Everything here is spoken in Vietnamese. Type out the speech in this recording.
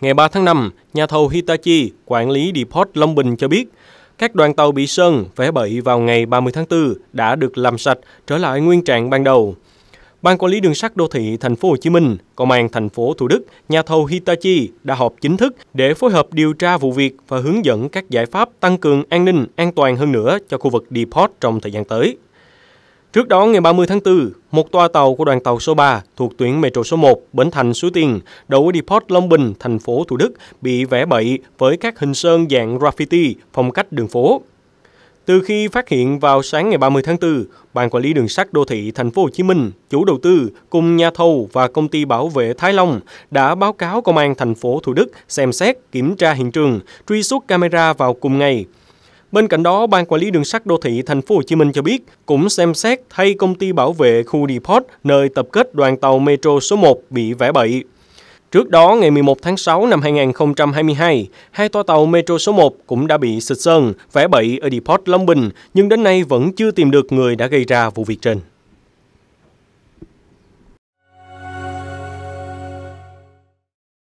Ngày 3 tháng 5, nhà thầu Hitachi, quản lý Depot Long Bình cho biết, các đoàn tàu bị sơn, vẽ bậy vào ngày 30 tháng 4 đã được làm sạch trở lại nguyên trạng ban đầu. Ban quản lý đường sắt đô thị thành phố Hồ Chí Minh, công an thành phố Thủ Đức, nhà thầu Hitachi đã họp chính thức để phối hợp điều tra vụ việc và hướng dẫn các giải pháp tăng cường an ninh, an toàn hơn nữa cho khu vực Depot trong thời gian tới. Trước đó, ngày 30 tháng 4, một toa tàu của đoàn tàu số 3 thuộc tuyến Metro số 1 Bến Thành Suối Tiên, đầu ở Depot Long Bình, thành phố Thủ Đức bị vẽ bậy với các hình sơn dạng graffiti phong cách đường phố. Từ khi phát hiện vào sáng ngày 30 tháng 4, Ban Quản lý Đường sắt Đô thị Thành phố Hồ Chí Minh, chủ đầu tư cùng nhà thầu và công ty bảo vệ Thái Long đã báo cáo Công an thành phố Thủ Đức xem xét, kiểm tra hiện trường, truy xuất camera vào cùng ngày – Bên cạnh đó, Ban Quản lý Đường sắt Đô thị Thành phố Hồ Chí Minh cho biết cũng xem xét thay công ty bảo vệ khu depot nơi tập kết đoàn tàu Metro số 1 bị vẽ bậy. Trước đó, ngày 11 tháng 6 năm 2022, hai toa tàu Metro số 1 cũng đã bị xịt sơn, vẽ bậy ở depot Long Bình, nhưng đến nay vẫn chưa tìm được người đã gây ra vụ việc trên.